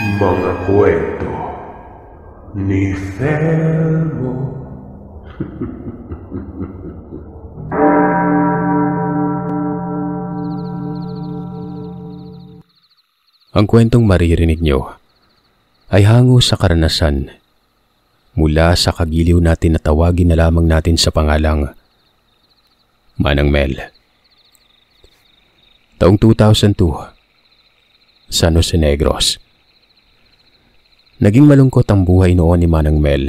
mga kwento ni Thelmo. Ang kwentong maririnig nyo ay hango sa karanasan mula sa kagiliw natin na tawagin na lamang natin sa pangalang Manang Mel. Taong 2002, San Jose Negros. Naging malungkot ang buhay noon ni Manang Mel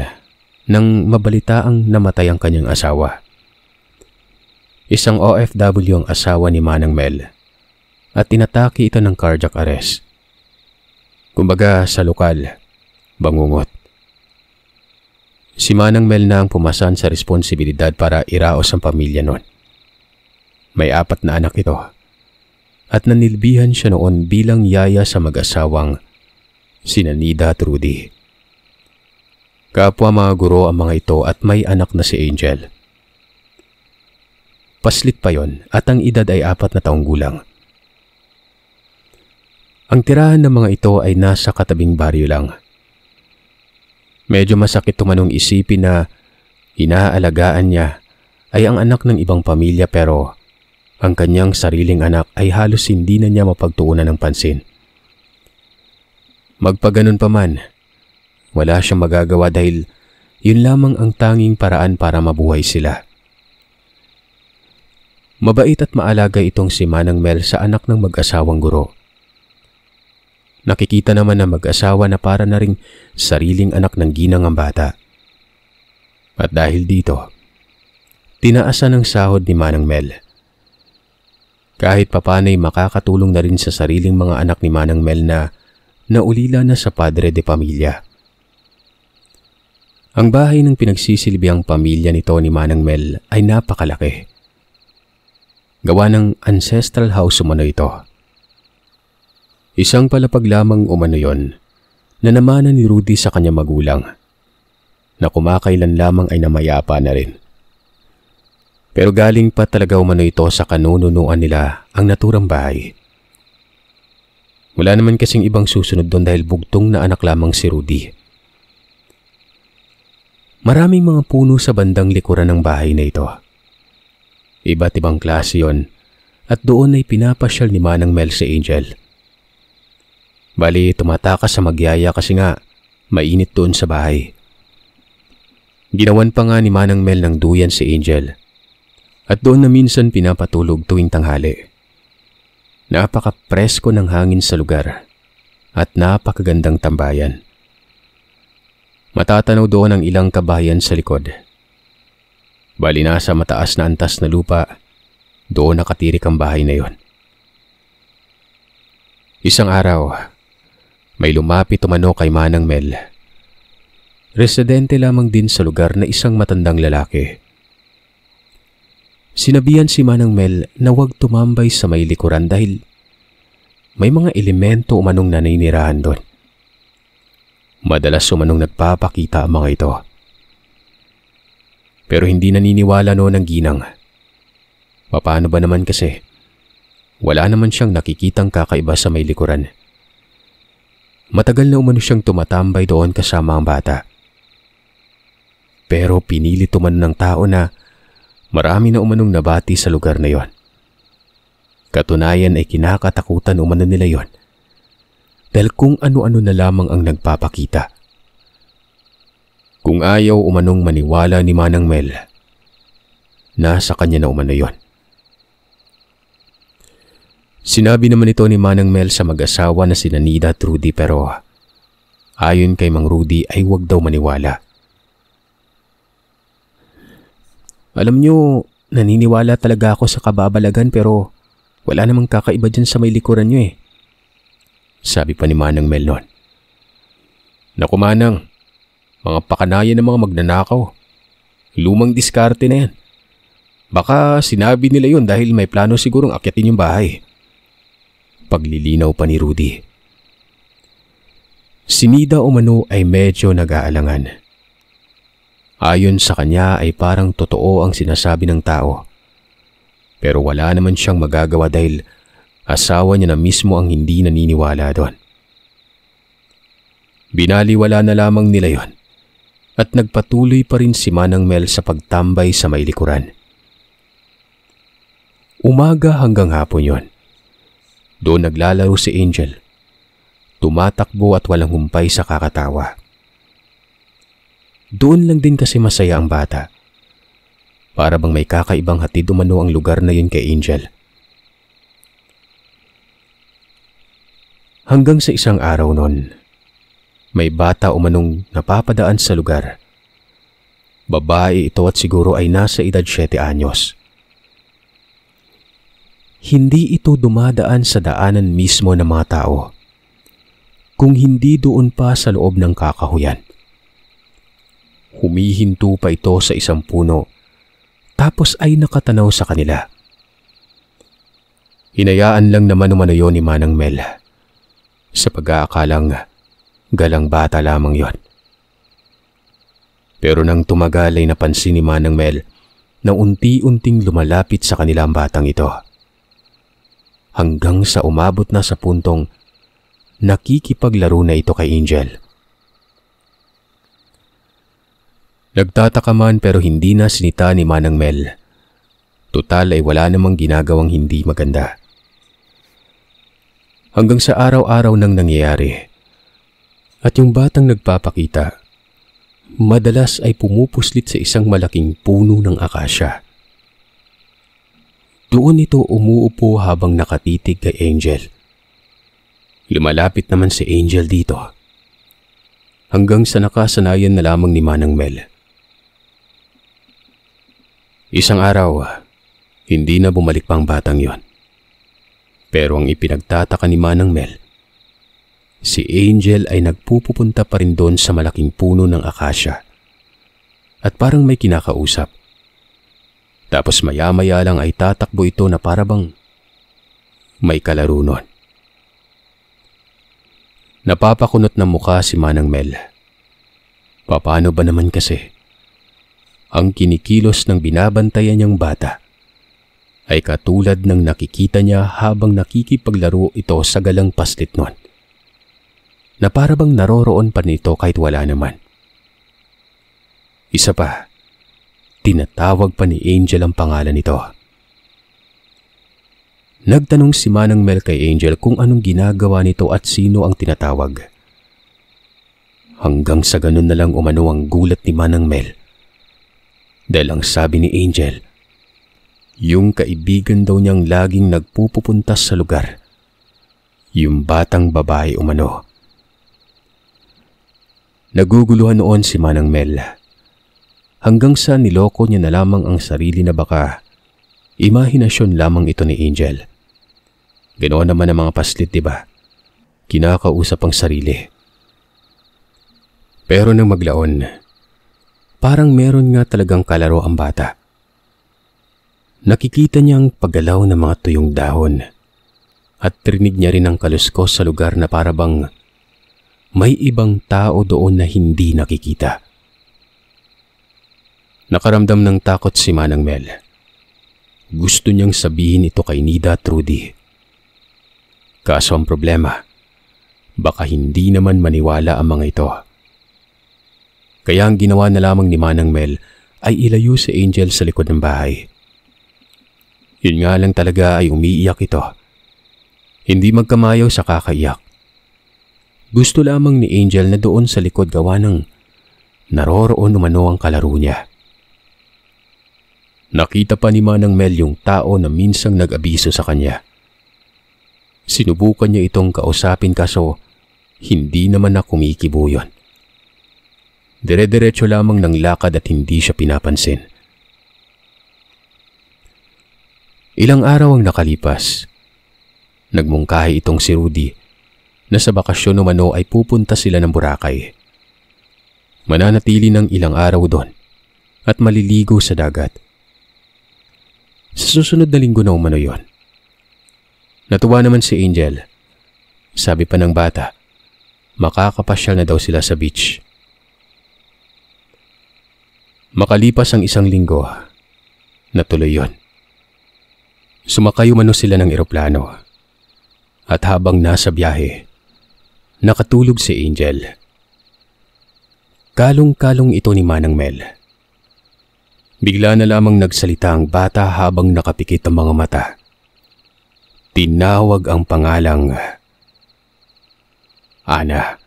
nang mabalita ang namatay ang kanyang asawa. Isang OFW ang asawa ni Manang Mel at tinataki ito ng cardiac arrest. Kumbaga sa lokal, bangungot. Si Manang Mel na ang pumasan sa responsibilidad para iraos ang pamilya noon. May apat na anak ito at nanilbihan siya noon bilang yaya sa mag-asawang sina Nida at Rudy. Kapwa mga guro ang mga ito at may anak na si Angel. Paslit pa yon at ang edad ay apat na taong gulang. Ang tirahan ng mga ito ay nasa katabing baryo lang. Medyo masakit tumanong isipin na inaalagaan niya ay ang anak ng ibang pamilya pero ang kanyang sariling anak ay halos hindi na niya mapagtuunan ng pansin. Magpaganon pa man, wala siyang magagawa dahil yun lamang ang tanging paraan para mabuhay sila. Mabait at maalaga itong si Manang Mel sa anak ng mag-asawang guro. Nakikita naman na mag-asawa na para na ring sariling anak ng ginang ang bata. At dahil dito, tinaasan ng sahod ni Manang Mel. Kahit papanay makakatulong na rin sa sariling mga anak ni Manang Mel na na ulila na sa padre de pamilya. Ang bahay ng pinagsisilbihang pamilya ni Tony Manang Mel ay napakalaki. Gawa ng ancestral house umano ito. Isang palapag lamang umano yon na namana ni Rudy sa kanya magulang na kumakailan lamang ay namayapa na rin. Pero galing pa talaga umano ito sa kanununuan nila ang naturang bahay. Wala naman kasing ibang susunod doon dahil bugtong na anak lamang si Rudy. Maraming mga puno sa bandang likuran ng bahay na ito. Iba't ibang klase yon at doon ay pinapasyal ni Manang Mel si Angel. Bali, tumatakas sa magyaya kasi nga mainit doon sa bahay. Ginawan pa nga ni Manang Mel ng duyan si Angel at doon na minsan pinapatulog tuwing tanghali. Napaka-presko ng hangin sa lugar at napakagandang tambayan. Matatanaw doon ang ilang kabayan sa likod. Bali na sa mataas na antas na lupa, doon nakatirik ang bahay na yon. Isang araw, may lumapit tumano kay Manang Mel. Residente lamang din sa lugar na isang matandang lalaki Sinabihan si Manang Mel na huwag tumambay sa may likuran dahil may mga elemento umanong naninirahan doon. Madalas umanong nagpapakita ang mga ito. Pero hindi naniniwala noon ang ginang. Paano ba naman kasi? Wala naman siyang nakikitang kakaiba sa may likuran. Matagal na umano siyang tumatambay doon kasama ang bata. Pero pinili tumano ng tao na Marami na umanong nabati sa lugar na yon. Katunayan ay kinakatakutan umano nila yon. Dahil kung ano-ano na lamang ang nagpapakita. Kung ayaw umanong maniwala ni Manang Mel, nasa kanya na umano yon. Sinabi naman ito ni Manang Mel sa mag-asawa na si Nanida at Rudy pero ayon kay Mang Rudy ay huwag daw maniwala. Alam nyo, naniniwala talaga ako sa kababalagan pero wala namang kakaiba dyan sa may likuran nyo eh. Sabi pa ni Manang Melon. Naku Manang, mga pakanayan ng mga magnanakaw. Lumang diskarte na yan. Baka sinabi nila yun dahil may plano sigurong akyatin yung bahay. Paglilinaw pa ni Rudy. Si Nida umano ay medyo nag-aalangan. Ayon sa kanya ay parang totoo ang sinasabi ng tao. Pero wala naman siyang magagawa dahil asawa niya na mismo ang hindi naniniwala doon. Binaliwala na lamang nila yon at nagpatuloy pa rin si Manang Mel sa pagtambay sa may likuran. Umaga hanggang hapon yon. Doon naglalaro si Angel. Tumatakbo at walang humpay sa kakatawa. Doon lang din kasi masaya ang bata. Para bang may kakaibang hatid umano ang lugar na yun kay Angel. Hanggang sa isang araw noon, may bata umanong napapadaan sa lugar. Babae ito at siguro ay nasa edad 7 anyos. Hindi ito dumadaan sa daanan mismo ng mga tao, kung hindi doon pa sa loob ng kakahuyan. Humihinto pa ito sa isang puno. Tapos ay nakatanaw sa kanila. Hinayaan lang naman yon ni Manang Mel. Sa pag-aakalang galang bata lamang yon. Pero nang tumagal ay napansin ni Manang Mel na unti-unting lumalapit sa kanila ang batang ito. Hanggang sa umabot na sa puntong nakikipaglaro na ito kay Angel. Nagtataka man pero hindi na sinita ni Manang Mel. Total ay wala namang ginagawang hindi maganda. Hanggang sa araw-araw nang nangyayari. At yung batang nagpapakita, madalas ay pumupuslit sa isang malaking puno ng akasya. Doon ito umuupo habang nakatitig kay Angel. Lumalapit naman si Angel dito. Hanggang sa nakasanayan na lamang ni Manang Mel. Isang araw, ah, hindi na bumalik pang batang yon. Pero ang ipinagtataka ni Manang Mel, si Angel ay nagpupupunta pa rin doon sa malaking puno ng akasya. At parang may kinakausap. Tapos maya-maya lang ay tatakbo ito na parabang may kalaro nun. Napapakunot ng mukha si Manang Mel. Papaano ba naman kasi? ang kinikilos ng binabantayan niyang bata ay katulad ng nakikita niya habang nakikipaglaro ito sa galang paslit nun. Na para bang naroroon pa nito kahit wala naman. Isa pa, tinatawag pa ni Angel ang pangalan nito. Nagtanong si Manang Mel kay Angel kung anong ginagawa nito at sino ang tinatawag. Hanggang sa ganun na lang umano ang gulat ni Manang Mel dahil ang sabi ni Angel, yung kaibigan daw niyang laging nagpupupunta sa lugar. Yung batang babae umano. Naguguluhan noon si Manang Mel. Hanggang sa niloko niya na lamang ang sarili na baka imahinasyon lamang ito ni Angel. Ganoon naman ang mga paslit, di ba? Kinakausap ang sarili. Pero nang maglaon, Parang meron nga talagang kalaro ang bata. Nakikita niya ang paggalaw ng mga tuyong dahon at trinig niya rin ang kaluskos sa lugar na parabang may ibang tao doon na hindi nakikita. Nakaramdam ng takot si Manang Mel. Gusto niyang sabihin ito kay Nida Trudy. Kaso ang problema, baka hindi naman maniwala ang mga ito. Kaya ang ginawa na lamang ni Manang Mel ay ilayo si Angel sa likod ng bahay. Yun nga lang talaga ay umiiyak ito. Hindi magkamayaw sa kakaiyak. Gusto lamang ni Angel na doon sa likod gawa ng naroroon umano ang kalaro niya. Nakita pa ni Manang Mel yung tao na minsang nag-abiso sa kanya. Sinubukan niya itong kausapin kaso hindi naman na kumikibo yun. Dire-diretso lamang ng lakad at hindi siya pinapansin. Ilang araw ang nakalipas. Nagmungkahi itong si Rudy na sa bakasyon mano ay pupunta sila ng Boracay. Mananatili ng ilang araw doon at maliligo sa dagat. Sa susunod na linggo na umano yon. Natuwa naman si Angel. Sabi pa ng bata, makakapasyal na daw sila sa beach. Makalipas ang isang linggo, natuloy yon. Sumakay umano sila ng eroplano. At habang nasa biyahe, nakatulog si Angel. Kalong-kalong ito ni Manang Mel. Bigla na lamang nagsalita ang bata habang nakapikit ang mga mata. Tinawag ang pangalang Ana.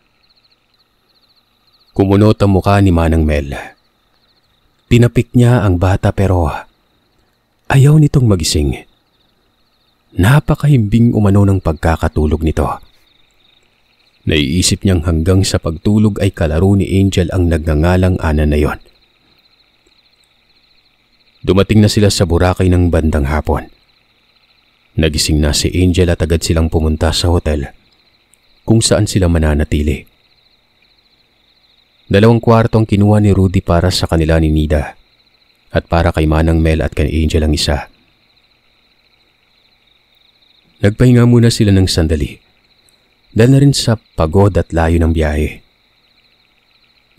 Kumunot ang mukha ni Manang Mel. Pinapik niya ang bata pero ayaw nitong magising. Napakahimbing umano ng pagkakatulog nito. Naiisip niyang hanggang sa pagtulog ay kalaro ni Angel ang nagngangalang ana na yon. Dumating na sila sa Boracay ng bandang hapon. Nagising na si Angel at agad silang pumunta sa hotel kung saan sila mananatili. Dalawang kwarto ang kinuha ni Rudy para sa kanila ni Nida at para kay Manang Mel at kay Angel ang isa. Nagpahinga muna sila ng sandali dahil na rin sa pagod at layo ng biyahe.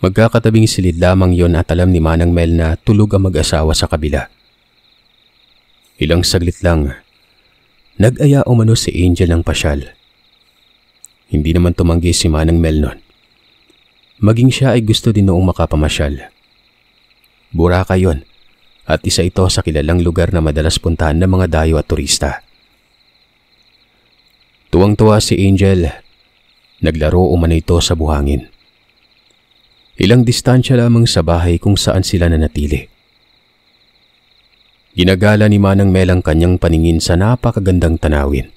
Magkakatabing silid lamang yon at alam ni Manang Mel na tulog ang mag-asawa sa kabila. Ilang saglit lang, nag-aya umano si Angel ng pasyal. Hindi naman tumanggi si Manang Mel nun. Maging siya ay gusto din noong makapamasyal. Buraka yon at isa ito sa kilalang lugar na madalas puntahan ng mga dayo at turista. Tuwang-tuwa si Angel. Naglaro umano ito sa buhangin. Ilang distansya lamang sa bahay kung saan sila nanatili. Ginagala ni Manang Melang kanyang paningin sa napakagandang tanawin.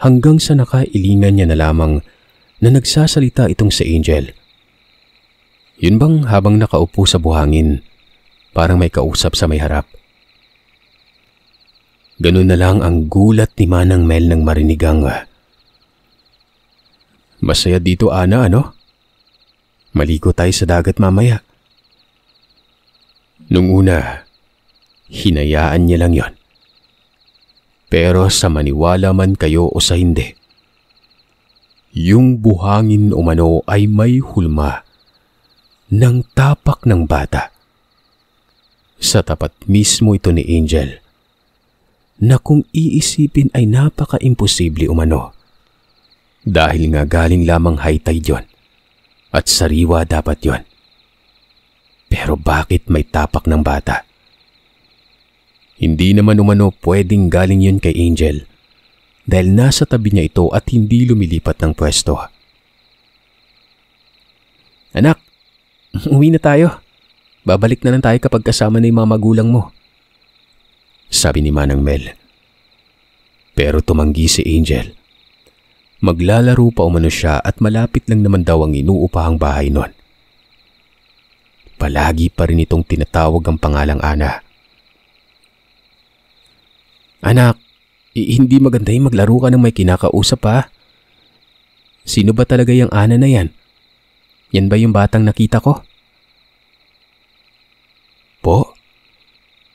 Hanggang sa nakailingan niya na lamang na nagsasalita itong si Angel. Yun bang habang nakaupo sa buhangin, parang may kausap sa may harap. Ganun na lang ang gulat ni Manang Mel nang marinig ang Masaya dito, Ana, ano? Maligo tayo sa dagat mamaya. Nung una, hinayaan niya lang yon. Pero sa maniwala man kayo o sa hindi, yung buhangin umano ay may hulma ng tapak ng bata. Sa tapat mismo ito ni Angel na kung iisipin ay napaka-imposible umano. Dahil nga galing lamang high tide yon at sariwa dapat yon. Pero bakit may tapak ng bata? Hindi naman umano pwedeng galing yon kay Angel dahil nasa tabi niya ito at hindi lumilipat ng pwesto. Anak, uwi na tayo. Babalik na lang tayo kapag kasama na yung mga magulang mo. Sabi ni Manang Mel. Pero tumanggi si Angel. Maglalaro pa umano siya at malapit lang naman daw ang inuupahang bahay nun. Palagi pa rin itong tinatawag ang pangalang Ana. Anak, hindi maganda yung maglaro ka ng may kinakausap pa. Sino ba talaga yung Ana na yan? Yan ba yung batang nakita ko? Po?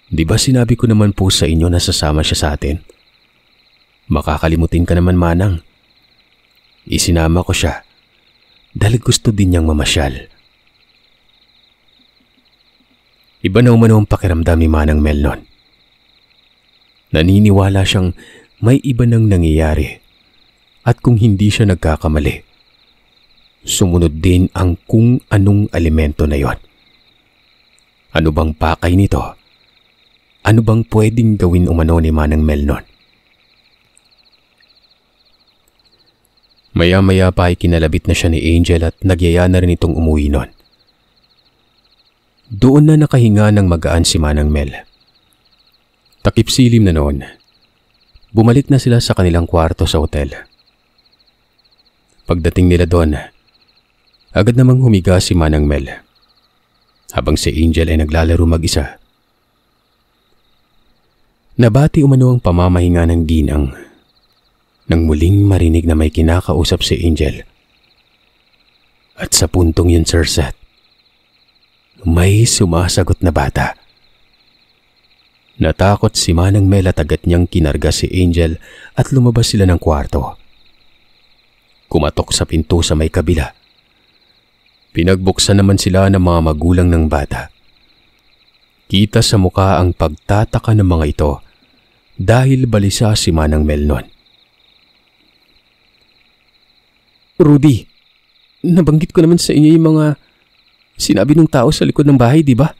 Di ba sinabi ko naman po sa inyo na sasama siya sa atin? Makakalimutin ka naman manang. Isinama ko siya dahil gusto din niyang mamasyal. Iba na umano ang pakiramdam ni Manang Mel noon. Naniniwala siyang may iba nang nangyayari at kung hindi siya nagkakamali. Sumunod din ang kung anong alimento na yon. Ano bang pakay nito? Ano bang pwedeng gawin umano ni Manang Melnon? Maya-maya pa ay kinalabit na siya ni Angel at nagyaya na rin itong umuwi nun. Doon na nakahinga ng magaan si Manang Mel. Takip silim na noon. Bumalik na sila sa kanilang kwarto sa hotel. Pagdating nila doon, agad namang humiga si Manang Mel. Habang si Angel ay naglalaro mag-isa. Nabati umano ang pamamahinga ng ginang nang muling marinig na may kinakausap si Angel. At sa puntong yun, Sir Seth, may sumasagot na bata. Natakot si Manang Mel at agad niyang kinarga si Angel at lumabas sila ng kwarto. Kumatok sa pinto sa may kabila. Pinagbuksan naman sila ng mga magulang ng bata. Kita sa mukha ang pagtataka ng mga ito dahil balisa si Manang Mel noon. Rudy, nabanggit ko naman sa inyo yung mga sinabi ng tao sa likod ng bahay, di ba?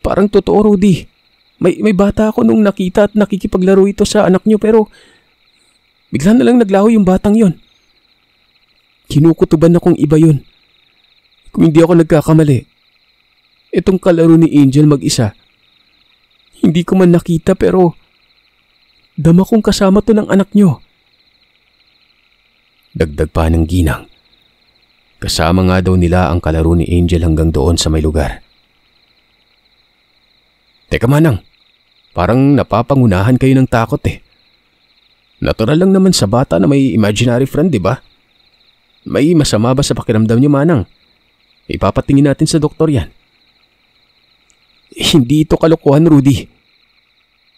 Parang totoo, Rudy. May, may bata ako nung nakita at nakikipaglaro ito sa anak niyo pero bigla na lang naglaho yung batang yon. Kinukutuban akong iba yon. Kung hindi ako nagkakamali, itong kalaro ni Angel mag-isa. Hindi ko man nakita pero dama kong kasama to ng anak niyo. Dagdag pa ng ginang. Kasama nga daw nila ang kalaro ni Angel hanggang doon sa may lugar. Teka manang, Parang napapangunahan kayo ng takot eh. Natural lang naman sa bata na may imaginary friend, di ba? May masama ba sa pakiramdam niyo, Manang? Ipapatingin natin sa doktor yan. Hindi ito kalokohan, Rudy.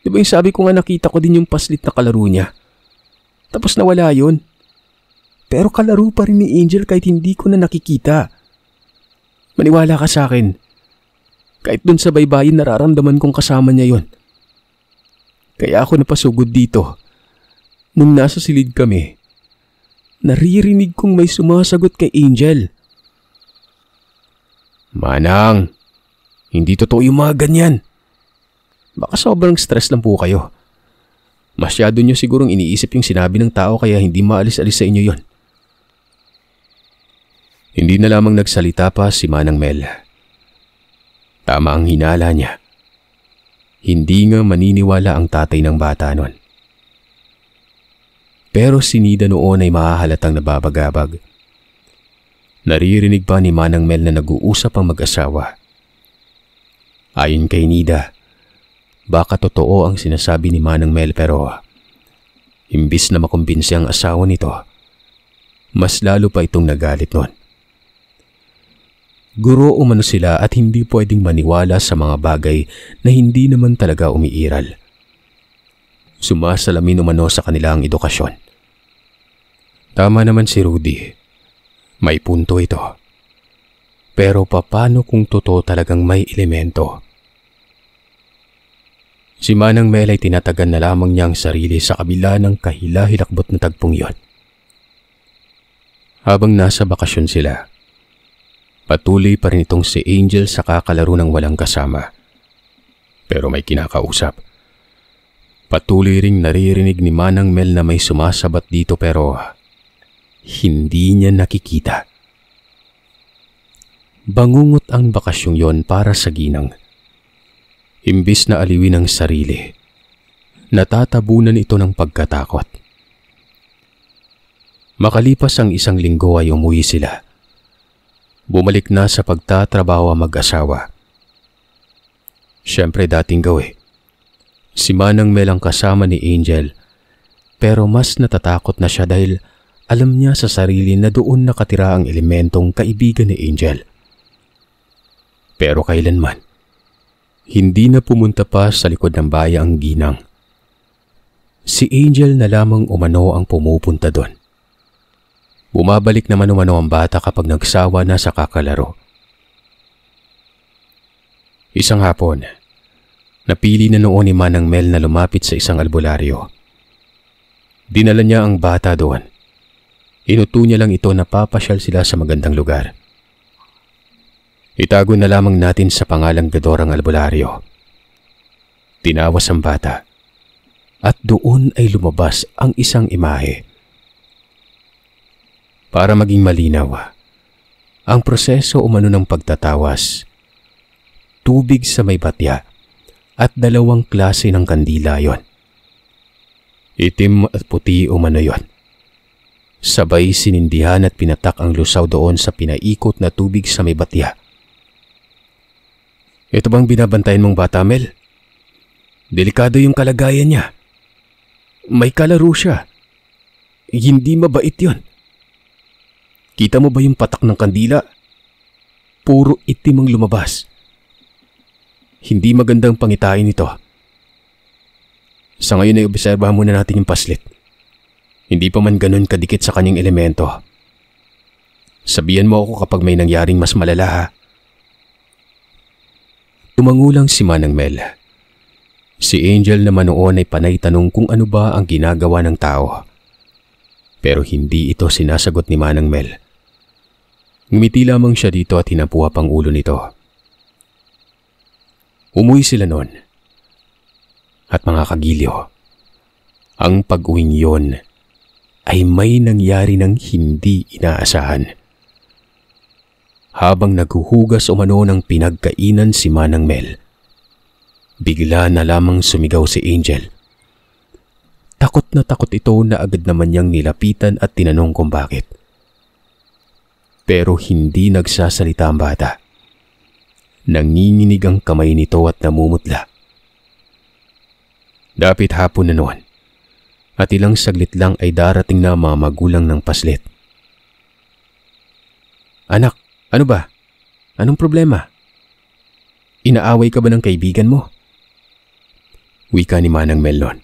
Di ba yung sabi ko nga nakita ko din yung paslit na kalaro niya? Tapos nawala yun. Pero kalaro pa rin ni Angel kahit hindi ko na nakikita. Maniwala ka sa akin. Kahit dun sa baybayin nararamdaman kong kasama niya yon. Kaya ako napasugod dito. Nung nasa silid kami, naririnig kong may sumasagot kay Angel. Manang, hindi totoo yung mga ganyan. Baka sobrang stress lang po kayo. Masyado nyo sigurong iniisip yung sinabi ng tao kaya hindi maalis-alis sa inyo yon. Hindi na lamang nagsalita pa si Manang Mel. Tama ang hinala niya. Hindi nga maniniwala ang tatay ng bata nun. Pero si Nida noon ay mahahalatang nababagabag. Naririnig pa ni Manang Mel na nag-uusap ang mag-asawa. Ayon kay Nida, baka totoo ang sinasabi ni Manang Mel pero imbis na makumbinsi ang asawa nito, mas lalo pa itong nagalit noon. Guro umano sila at hindi pwedeng maniwala sa mga bagay na hindi naman talaga umiiral. Sumasalamin umano sa kanila ang edukasyon. Tama naman si Rudy. May punto ito. Pero papano kung totoo talagang may elemento? Si Manang Mel ay tinatagan na lamang niya ang sarili sa kabila ng kahila-hilakbot na tagpong yon. Habang nasa bakasyon sila, Patuloy pa rin itong si Angel sa kakalaro ng walang kasama. Pero may kinakausap. Patuloy ring naririnig ni Manang Mel na may sumasabat dito pero hindi niya nakikita. Bangungot ang bakasyong yon para sa ginang. Imbis na aliwin ang sarili, natatabunan ito ng pagkatakot. Makalipas ang isang linggo ay umuwi sila bumalik na sa pagtatrabaho ang mag-asawa. Siyempre dating gawi. Si Manang Mel ang kasama ni Angel pero mas natatakot na siya dahil alam niya sa sarili na doon nakatira ang elementong kaibigan ni Angel. Pero kailanman, hindi na pumunta pa sa likod ng baya ang ginang. Si Angel na lamang umano ang pumupunta doon. Bumabalik naman umano ang bata kapag nagsawa na sa kakalaro. Isang hapon, napili na noon ni Manang Mel na lumapit sa isang albularyo. Dinala niya ang bata doon. Inuto niya lang ito na papasyal sila sa magandang lugar. Itago na lamang natin sa pangalang ang Albularyo. Tinawas ang bata at doon ay lumabas ang isang imahe. Para maging malinaw, ang proseso umano ng pagtatawas, tubig sa may batya at dalawang klase ng kandila yon. Itim at puti umano yon. Sabay sinindihan at pinatak ang lusaw doon sa pinaikot na tubig sa may batya. Ito bang binabantayan mong bata, Mel? Delikado yung kalagayan niya. May kalaro siya. Hindi mabait yon. Kita mo ba yung patak ng kandila? Puro itim ang lumabas. Hindi magandang pangitain ito. Sa ngayon ay obserbahan muna natin yung paslit. Hindi pa man ganun kadikit sa kanyang elemento. Sabihan mo ako kapag may nangyaring mas malala ha. Tumangulang si Manang Mel. Si Angel naman noon ay panay tanong kung ano ba ang ginagawa ng tao. Pero hindi ito sinasagot ni Manang Mel. Ngumiti lamang siya dito at hinapuha pang ulo nito. Umuwi sila noon. At mga kagilyo, ang pag-uwing yon ay may nangyari ng hindi inaasahan. Habang naghuhugas umano ng pinagkainan si Manang Mel, bigla na lamang sumigaw si Angel. Takot na takot ito na agad naman niyang nilapitan at tinanong kung bakit pero hindi nagsasalita ang bata. Nanginginig ang kamay nito at namumutla. Dapit hapon na noon at ilang saglit lang ay darating na mga magulang ng paslit. Anak, ano ba? Anong problema? Inaaway ka ba ng kaibigan mo? Wika ni Manang Melon.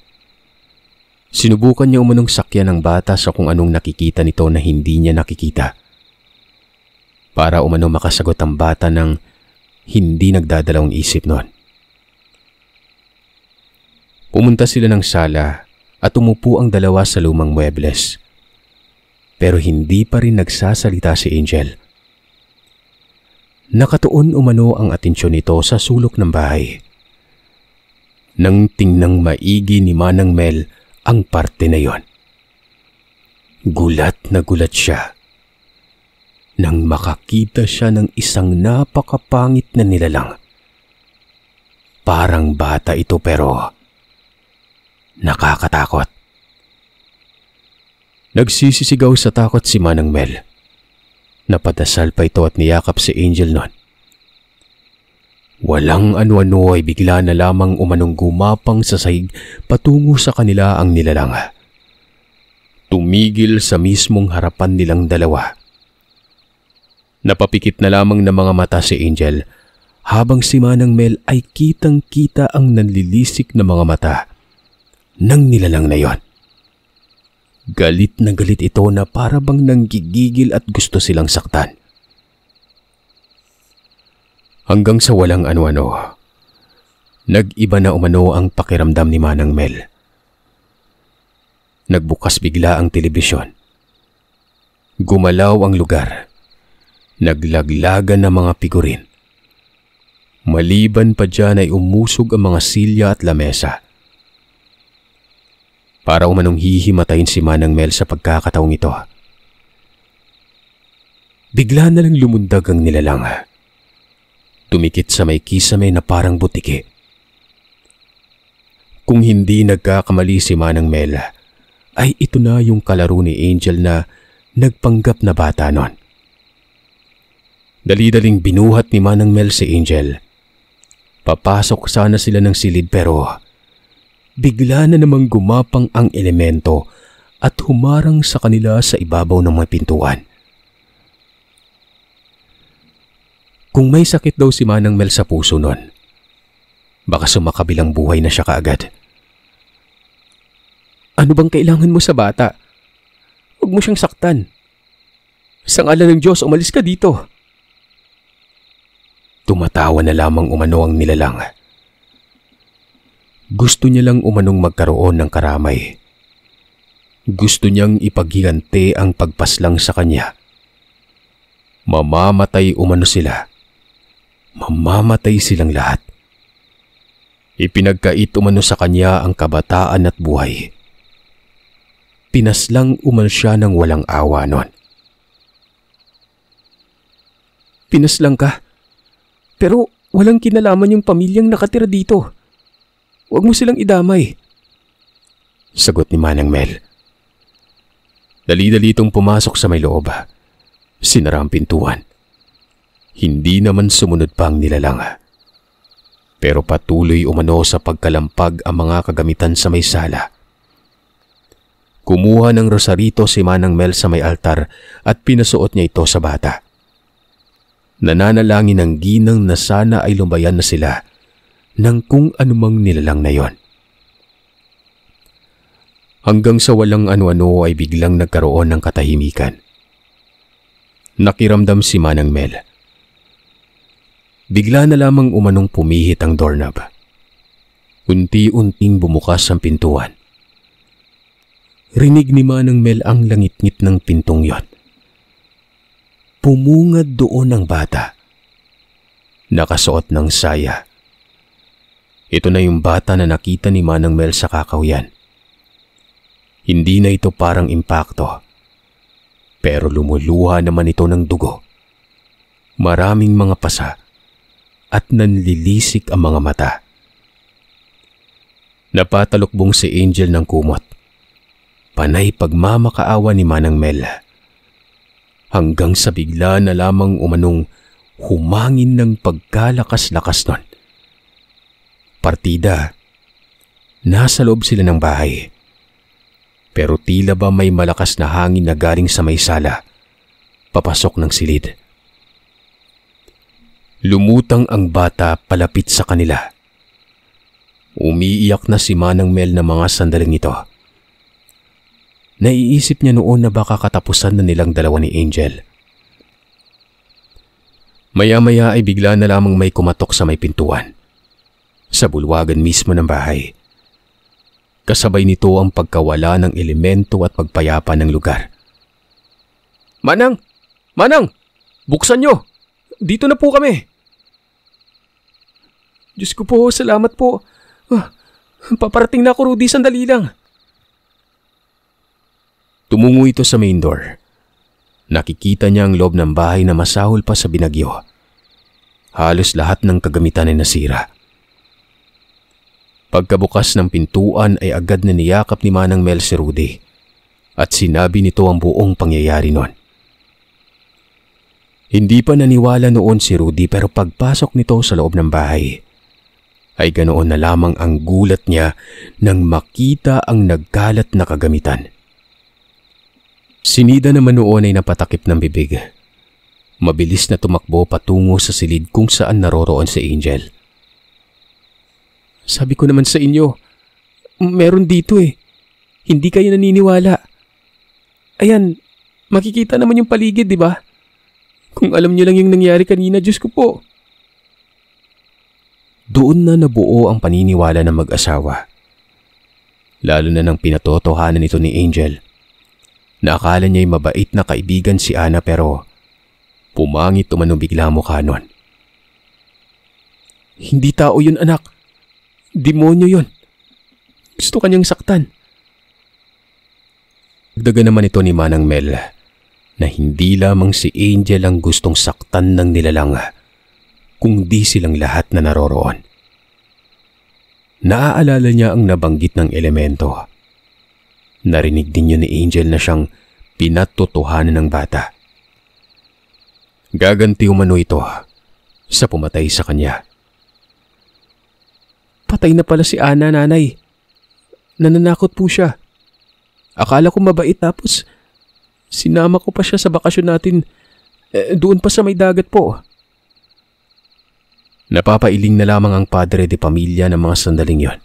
Sinubukan niya umunong sakya ng bata sa kung anong nakikita nito na hindi niya nakikita para umano makasagot ang bata ng hindi nagdadalawang isip noon. Pumunta sila ng sala at umupo ang dalawa sa lumang muebles. Pero hindi pa rin nagsasalita si Angel. Nakatuon umano ang atensyon nito sa sulok ng bahay. Nang tingnang maigi ni Manang Mel ang parte na yon. Gulat na gulat siya nang makakita siya ng isang napakapangit na nilalang. Parang bata ito pero nakakatakot. Nagsisisigaw sa takot si Manang Mel. Napadasal pa ito at niyakap si Angel noon. Walang ano-ano ay bigla na lamang umanong gumapang sa sahig patungo sa kanila ang nilalang. Tumigil sa mismong harapan nilang dalawa Napapikit na lamang ng mga mata si Angel habang si Manang Mel ay kitang-kita ang nanlilisik na mga mata nang nilalang na yon. Galit na galit ito na para bang nanggigigil at gusto silang saktan. Hanggang sa walang ano-ano, nag-iba na umano ang pakiramdam ni Manang Mel. Nagbukas bigla ang telebisyon. Gumalaw ang lugar naglaglagan ng mga pigurin. Maliban pa dyan ay umusog ang mga silya at lamesa. Para umanong hihimatayin si Manang Mel sa pagkakataong ito. Bigla na lang lumundag ang nilalang. Tumikit sa may kisame na parang butiki. Kung hindi nagkakamali si Manang Mel, ay ito na yung kalaro ni Angel na nagpanggap na bata noon. Dali-daling binuhat ni Manang Mel si Angel. Papasok sana sila ng silid pero bigla na namang gumapang ang elemento at humarang sa kanila sa ibabaw ng mga pintuan. Kung may sakit daw si Manang Mel sa puso nun, baka sumakabilang buhay na siya kaagad. Ano bang kailangan mo sa bata? Huwag mo siyang saktan. Sa ngalan ng Diyos, umalis ka dito. Tumatawa na lamang umano ang nilalang. Gusto niya lang umanong magkaroon ng karamay. Gusto niyang ipaghigante ang pagpaslang sa kanya. Mamamatay umano sila. Mamamatay silang lahat. Ipinagkait umano sa kanya ang kabataan at buhay. Pinaslang umano siya ng walang awa noon. Pinaslang ka? Pero walang kinalaman yung pamilyang nakatira dito. Huwag mo silang idamay. Sagot ni Manang Mel. Dali-dali itong pumasok sa may loob. Sinara ang pintuan. Hindi naman sumunod pa ang nilalang. Pero patuloy umano sa pagkalampag ang mga kagamitan sa may sala. Kumuha ng rosarito si Manang Mel sa may altar at pinasuot niya ito sa bata. Nananalangin ang ginang na sana ay lumayan na sila ng kung anumang nilalang na yon. Hanggang sa walang ano-ano ay biglang nagkaroon ng katahimikan. Nakiramdam si Manang Mel. Bigla na lamang umanong pumihit ang doorknob. Unti-unting bumukas ang pintuan. Rinig ni Manang Mel ang langit-ngit ng pintong yon. Pumungad doon ang bata. Nakasuot ng saya. Ito na yung bata na nakita ni Manang Mel sa kakawyan. Hindi na ito parang impakto. Pero lumuluha naman ito ng dugo. Maraming mga pasa at nanlilisik ang mga mata. Napatalukbong si Angel ng kumot. Panay pagmamakaawa ni Manang Mel hanggang sa bigla na lamang umanong humangin ng pagkalakas-lakas nun. Partida, nasa loob sila ng bahay. Pero tila ba may malakas na hangin na galing sa may sala, papasok ng silid. Lumutang ang bata palapit sa kanila. Umiiyak na si Manang Mel na mga sandaling ito. Naiisip niya noon na baka katapusan na nilang dalawa ni Angel. Maya-maya ay bigla na lamang may kumatok sa may pintuan. Sa bulwagan mismo ng bahay. Kasabay nito ang pagkawala ng elemento at pagpayapa ng lugar. Manang! Manang! Buksan nyo! Dito na po kami! Diyos ko po, salamat po. Ah, paparating na ako, Rudy. Sandali lang. Tumungo ito sa main door. Nakikita niya ang loob ng bahay na masahol pa sa binagyo. Halos lahat ng kagamitan ay nasira. Pagkabukas ng pintuan ay agad na niyakap ni Manang Mel si Rudy at sinabi nito ang buong pangyayari noon. Hindi pa naniwala noon si Rudy pero pagpasok nito sa loob ng bahay ay ganoon na lamang ang gulat niya nang makita ang nagkalat na kagamitan. Sinida naman noon ay napatakip ng bibig. Mabilis na tumakbo patungo sa silid kung saan naroroon si Angel. Sabi ko naman sa inyo, meron dito eh. Hindi kayo naniniwala. Ayan, makikita naman yung paligid, di ba? Kung alam niyo lang yung nangyari kanina, Diyos ko po. Doon na nabuo ang paniniwala ng mag-asawa. Lalo na nang pinatotohanan ito ni Angel Naakala niya'y mabait na kaibigan si Ana pero pumangit umano bigla mukha nun. Hindi tao yun anak. Demonyo yun. Gusto kanyang saktan. Dagdagan naman ito ni Manang Mel na hindi lamang si Angel ang gustong saktan ng nilalang kung di silang lahat na naroroon. Naaalala niya ang nabanggit ng elemento Narinig din yun ni Angel na siyang pinatotohanan ng bata. Gaganti umano ito sa pumatay sa kanya. Patay na pala si Ana, nanay. Nananakot po siya. Akala ko mabait tapos sinama ko pa siya sa bakasyon natin eh, doon pa sa may dagat po. Napapailing na lamang ang padre de pamilya ng mga sandaling yon.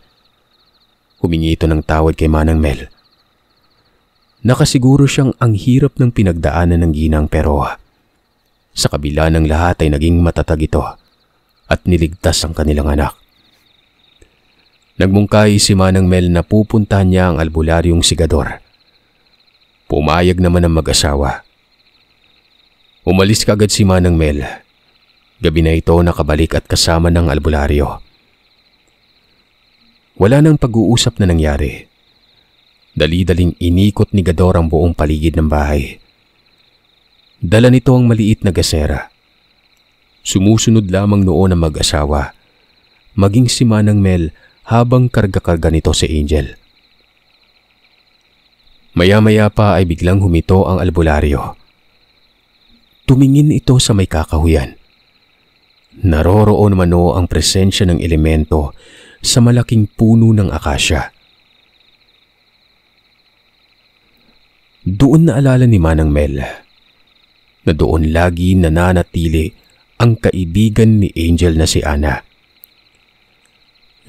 Humingi ito ng tawad kay Manang Mel Nakasiguro siyang ang hirap ng pinagdaanan ng ginang pero sa kabila ng lahat ay naging matatag ito at niligtas ang kanilang anak. Nagmungkay si Manang Mel na pupuntahan niya ang albularyong sigador. Pumayag naman ang mag-asawa. Umalis kagad si Manang Mel. Gabi na ito nakabalik at kasama ng albularyo. Wala nang pag-uusap na nangyari. Dali-daling inikot ni Gador ang buong paligid ng bahay. Dala nito ang maliit na gasera. Sumusunod lamang noon ang mag-asawa. Maging si Manang Mel habang karga-karga nito si Angel. Maya-maya pa ay biglang humito ang albularyo. Tumingin ito sa may kakahuyan. Naroroon mano ang presensya ng elemento sa malaking puno ng akasya. Doon naalala ni Manang Mel na doon lagi nananatili ang kaibigan ni Angel na si Ana.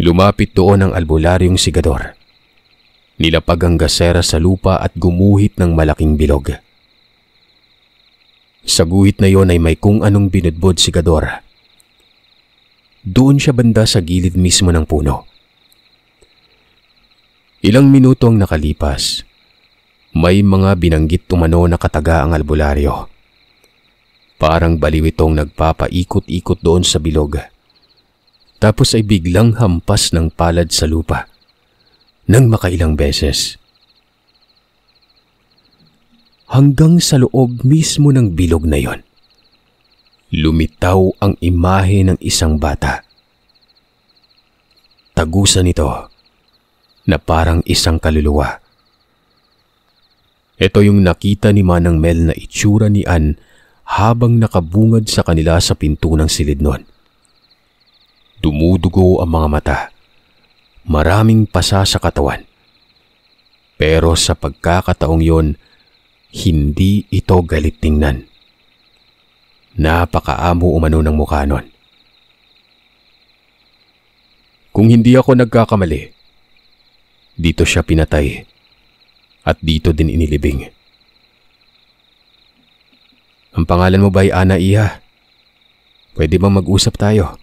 Lumapit doon ang albularyong sigador. Nilapag ang gasera sa lupa at gumuhit ng malaking bilog. Sa guhit na yon ay may kung anong binudbod sigador. Doon siya banda sa gilid mismo ng puno. Ilang minuto ang nakalipas may mga binanggit umano na kataga ang albularyo. Parang baliw itong nagpapaikot-ikot doon sa bilog. Tapos ay biglang hampas ng palad sa lupa. Nang makailang beses. Hanggang sa loob mismo ng bilog na yon. Lumitaw ang imahe ng isang bata. Tagusan nito na parang isang kaluluwa. Ito yung nakita ni Manang Mel na itsura ni Ann habang nakabungad sa kanila sa pinto ng silid noon. Dumudugo ang mga mata. Maraming pasa sa katawan. Pero sa pagkakataong yon, hindi ito galit tingnan. Napakaamo umano ng mukha nun. Kung hindi ako nagkakamali, dito siya pinatay at dito din inilibing. Ang pangalan mo ba ay Ana Iha? Pwede bang mag-usap tayo?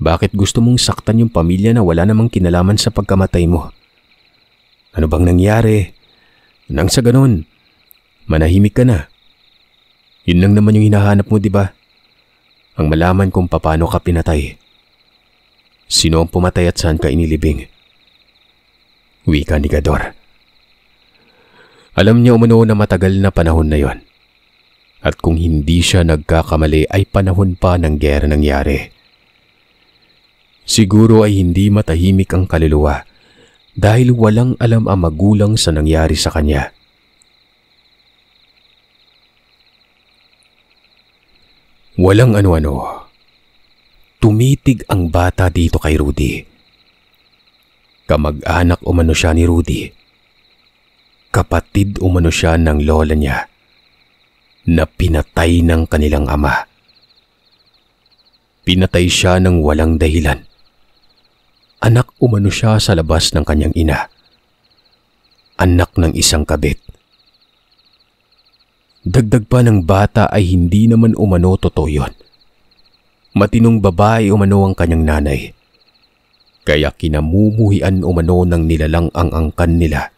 Bakit gusto mong saktan yung pamilya na wala namang kinalaman sa pagkamatay mo? Ano bang nangyari? Nang sa ganun, manahimik ka na. Yun lang naman yung hinahanap mo, di ba? Ang malaman kung paano ka pinatay. Sino ang pumatay at saan ka inilibing? Wika ni Gador. Alam niya umano na matagal na panahon na yon. At kung hindi siya nagkakamali ay panahon pa ng gera nangyari. Siguro ay hindi matahimik ang kaluluwa dahil walang alam ang magulang sa nangyari sa kanya. Walang ano-ano. Tumitig ang bata dito kay Rudy. Kamag-anak umano siya ni Rudy. Kapatid umano siya ng lola niya na pinatay ng kanilang ama. Pinatay siya ng walang dahilan. Anak umano siya sa labas ng kanyang ina. Anak ng isang kabit. Dagdag pa ng bata ay hindi naman umano totoo yun. Matinong babae umano ang kanyang nanay. Kaya kinamumuhian umano ng nilalang ang angkan nila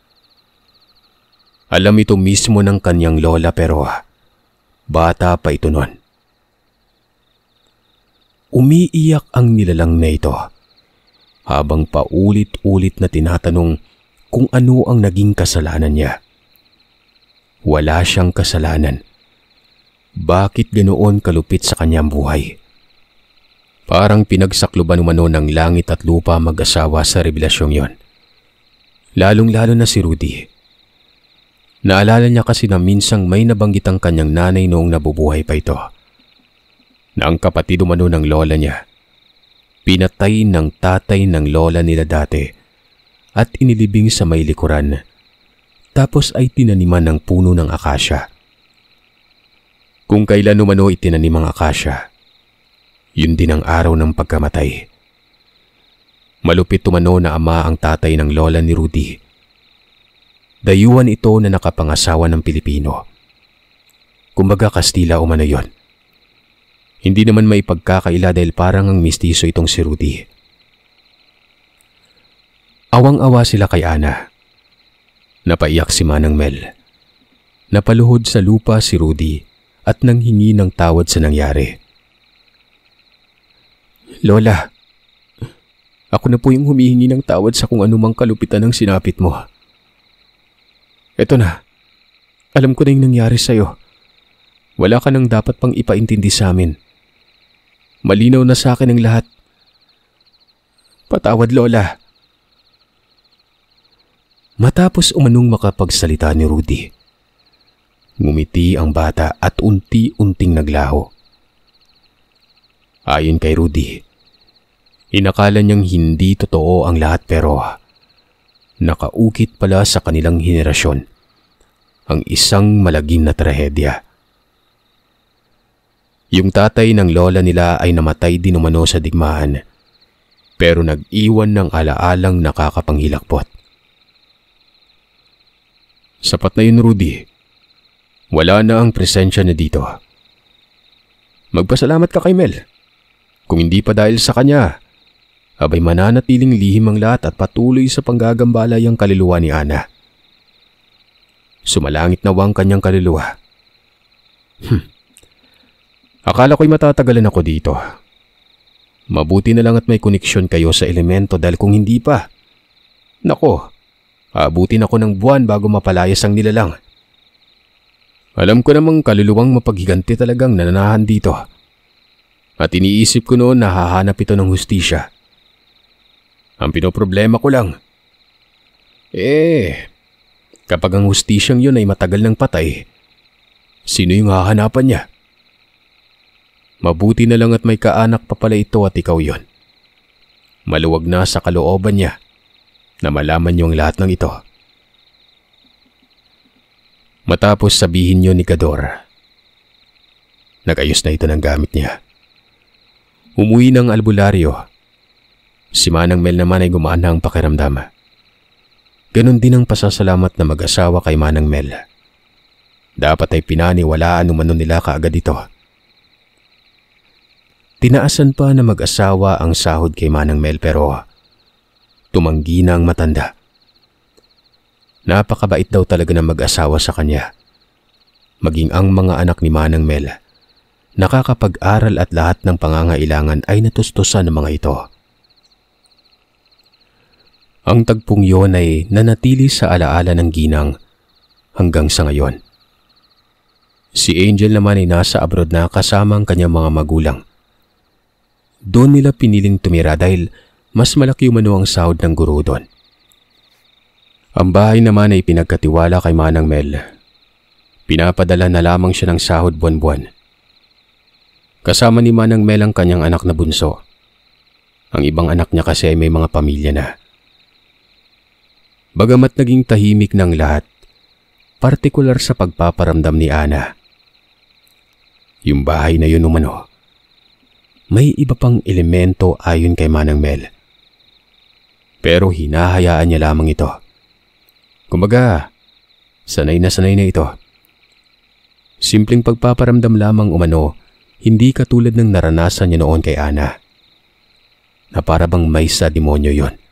alam ito mismo ng kanyang lola pero ah, bata pa ito noon. Umiiyak ang nilalang na ito habang paulit-ulit na tinatanong kung ano ang naging kasalanan niya. Wala siyang kasalanan. Bakit ganoon kalupit sa kanyang buhay? Parang pinagsakloban umano ng langit at lupa mag-asawa sa revelasyong yon. Lalong-lalo na si Rudy Naalala niya kasi na minsang may nabanggit ang kanyang nanay noong nabubuhay pa ito. Na ang kapatid umano ng lola niya. Pinatay ng tatay ng lola nila dati at inilibing sa may likuran. Tapos ay tinaniman ng puno ng akasya. Kung kailan umano itinanim ang akasya, yun din ang araw ng pagkamatay. Malupit umano na ama ang tatay ng lola ni Rudy dayuhan ito na nakapangasawa ng Pilipino. Kumbaga Kastila o mano yon. Hindi naman may pagkakaila dahil parang ang mistiso itong si Rudy. Awang-awa sila kay Ana. Napaiyak si Manang Mel. Napaluhod sa lupa si Rudy at nanghingi ng tawad sa nangyari. Lola, ako na po yung humihingi ng tawad sa kung anumang kalupitan ang sinapit mo. Eto na. Alam ko na yung nangyari sa'yo. Wala ka nang dapat pang ipaintindi sa amin. Malinaw na sa akin ang lahat. Patawad, Lola. Matapos umanong makapagsalita ni Rudy, ngumiti ang bata at unti-unting naglaho. Ayon kay Rudy, inakala niyang hindi totoo ang lahat pero nakaukit pala sa kanilang henerasyon. Ang isang malagim na trahedya. Yung tatay ng lola nila ay namatay din umano sa digmaan pero nag-iwan ng alaalang nakakapanghilakpot. Sapat na yun, Rudy. Wala na ang presensya na dito. Magpasalamat ka kay Mel. Kung hindi pa dahil sa kanya, abay mananatiling lihim ang lahat at patuloy sa panggagambala ang kaluluwa ni Ana. Sumalangit na ang kanyang kaluluwa. Hmm. Akala ko'y matatagalan ako dito. Mabuti na lang at may koneksyon kayo sa elemento dahil kung hindi pa. Nako, abutin ako ng buwan bago mapalayas ang nilalang. Alam ko namang kaluluwang mapaghiganti talagang nananahan dito. At iniisip ko noon na hahanap ito ng hustisya. Ang pinoproblema ko lang. Eh, kapag ang hustisyang yun ay matagal ng patay, sino yung hahanapan niya? Mabuti na lang at may kaanak pa pala ito at ikaw yon. Maluwag na sa kalooban niya na malaman niyo ang lahat ng ito. Matapos sabihin niyo ni Gador, nagayos na ito ng gamit niya. Umuwi ng albularyo Si Manang Mel naman ay gumana ang pakiramdam. Ganon din ang pasasalamat na mag-asawa kay Manang Mel. Dapat ay pinaniwalaan umano nila kaagad ito. Tinaasan pa na mag-asawa ang sahod kay Manang Mel pero tumanggi na ang matanda. Napakabait daw talaga ng mag-asawa sa kanya. Maging ang mga anak ni Manang Mel, nakakapag-aral at lahat ng pangangailangan ay natustusan ng mga ito. Ang tagpong yon ay nanatili sa alaala ng ginang hanggang sa ngayon. Si Angel naman ay nasa abroad na kasama ang kanyang mga magulang. Doon nila piniling tumira dahil mas malaki umano ang sahod ng guru doon. Ang bahay naman ay pinagkatiwala kay Manang Mel. Pinapadala na lamang siya ng sahod buwan-buwan. Kasama ni Manang Mel ang kanyang anak na bunso. Ang ibang anak niya kasi ay may mga pamilya na. Bagamat naging tahimik ng lahat, partikular sa pagpaparamdam ni Ana. Yung bahay na yun umano, may iba pang elemento ayon kay Manang Mel. Pero hinahayaan niya lamang ito. Kumbaga, sanay na sanay na ito. Simpleng pagpaparamdam lamang umano, hindi katulad ng naranasan niya noon kay Ana. Na para bang may sa demonyo yon.